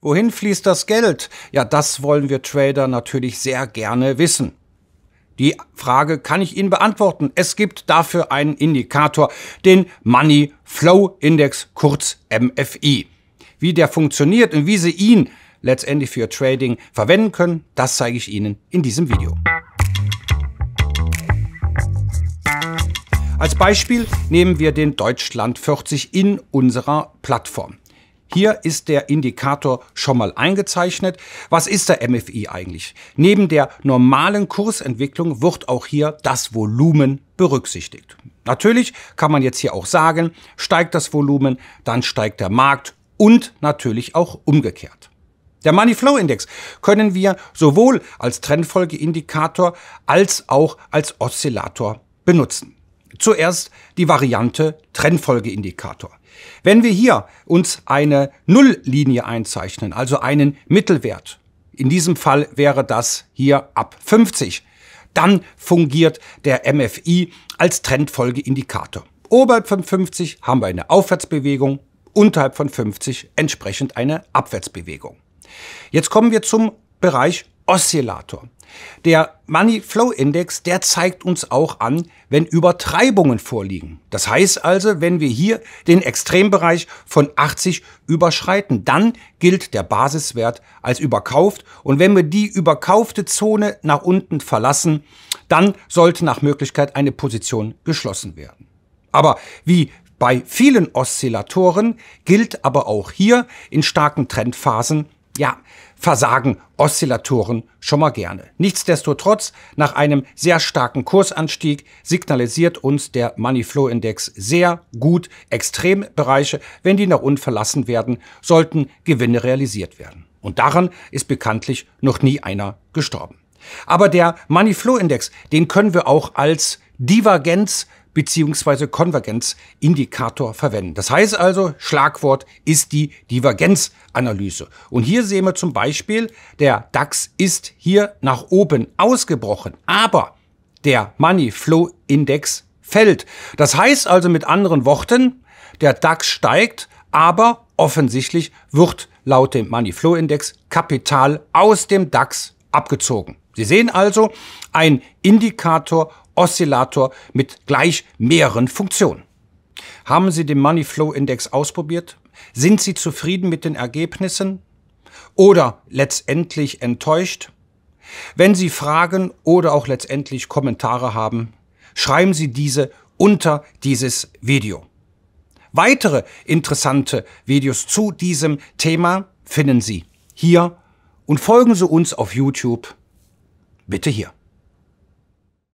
Wohin fließt das Geld? Ja, das wollen wir Trader natürlich sehr gerne wissen. Die Frage kann ich Ihnen beantworten. Es gibt dafür einen Indikator, den Money Flow Index, kurz MFI. Wie der funktioniert und wie Sie ihn letztendlich für Ihr Trading verwenden können, das zeige ich Ihnen in diesem Video. Als Beispiel nehmen wir den Deutschland 40 in unserer Plattform. Hier ist der Indikator schon mal eingezeichnet. Was ist der MFI eigentlich? Neben der normalen Kursentwicklung wird auch hier das Volumen berücksichtigt. Natürlich kann man jetzt hier auch sagen, steigt das Volumen, dann steigt der Markt und natürlich auch umgekehrt. Der Money Flow Index können wir sowohl als Trendfolgeindikator als auch als Oszillator benutzen. Zuerst die Variante Trennfolgeindikator. Wenn wir hier uns eine Nulllinie einzeichnen, also einen Mittelwert, in diesem Fall wäre das hier ab 50, dann fungiert der MFI als Trendfolgeindikator. Oberhalb von 50 haben wir eine Aufwärtsbewegung, unterhalb von 50 entsprechend eine Abwärtsbewegung. Jetzt kommen wir zum Bereich Oszillator. Der Money Flow Index, der zeigt uns auch an, wenn Übertreibungen vorliegen. Das heißt also, wenn wir hier den Extrembereich von 80 überschreiten, dann gilt der Basiswert als überkauft. Und wenn wir die überkaufte Zone nach unten verlassen, dann sollte nach Möglichkeit eine Position geschlossen werden. Aber wie bei vielen Oszillatoren gilt aber auch hier in starken Trendphasen ja, versagen Oszillatoren schon mal gerne. Nichtsdestotrotz, nach einem sehr starken Kursanstieg signalisiert uns der Money Flow Index sehr gut Extrembereiche. Wenn die nach unten verlassen werden, sollten Gewinne realisiert werden. Und daran ist bekanntlich noch nie einer gestorben. Aber der Money Flow Index, den können wir auch als Divergenz bzw. Konvergenzindikator verwenden. Das heißt also, Schlagwort ist die Divergenzanalyse. Und hier sehen wir zum Beispiel, der DAX ist hier nach oben ausgebrochen, aber der Money Flow Index fällt. Das heißt also mit anderen Worten, der DAX steigt, aber offensichtlich wird laut dem Money Flow Index Kapital aus dem DAX abgezogen. Sie sehen also, ein Indikator Oszillator mit gleich mehreren Funktionen. Haben Sie den Money Flow Index ausprobiert? Sind Sie zufrieden mit den Ergebnissen? Oder letztendlich enttäuscht? Wenn Sie Fragen oder auch letztendlich Kommentare haben, schreiben Sie diese unter dieses Video. Weitere interessante Videos zu diesem Thema finden Sie hier und folgen Sie uns auf YouTube. Bitte hier.